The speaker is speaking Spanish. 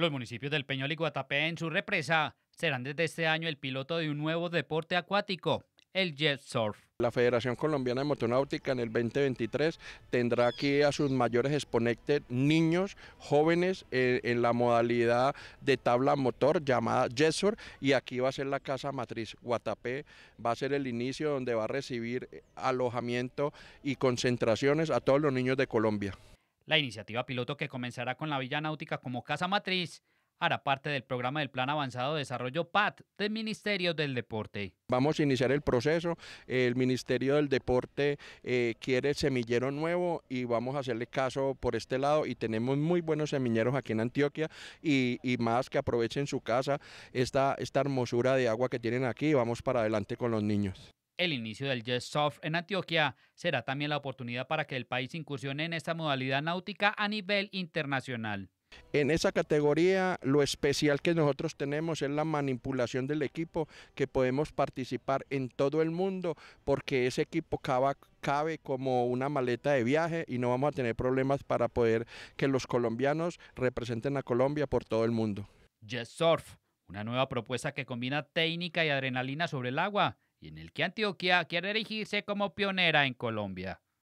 Los municipios del Peñol y Guatapé en su represa serán desde este año el piloto de un nuevo deporte acuático, el jet surf. La Federación Colombiana de Motonáutica en el 2023 tendrá aquí a sus mayores exponentes niños, jóvenes eh, en la modalidad de tabla motor llamada jet surf y aquí va a ser la casa matriz Guatapé, va a ser el inicio donde va a recibir eh, alojamiento y concentraciones a todos los niños de Colombia. La iniciativa piloto que comenzará con la Villa Náutica como casa matriz hará parte del programa del Plan Avanzado de Desarrollo PAT del Ministerio del Deporte. Vamos a iniciar el proceso, el Ministerio del Deporte eh, quiere semillero nuevo y vamos a hacerle caso por este lado y tenemos muy buenos semilleros aquí en Antioquia y, más que aprovechen su casa, esta, esta hermosura de agua que tienen aquí, vamos para adelante con los niños. El inicio del Jet Surf en Antioquia será también la oportunidad para que el país incursione en esta modalidad náutica a nivel internacional. En esa categoría lo especial que nosotros tenemos es la manipulación del equipo, que podemos participar en todo el mundo porque ese equipo cabe, como una maleta de viaje y no vamos a tener problemas para poder que los colombianos representen a Colombia por todo el mundo. Jet Surf, una nueva propuesta que combina técnica y adrenalina sobre el agua y en el que Antioquia quiere erigirse como pionera en Colombia.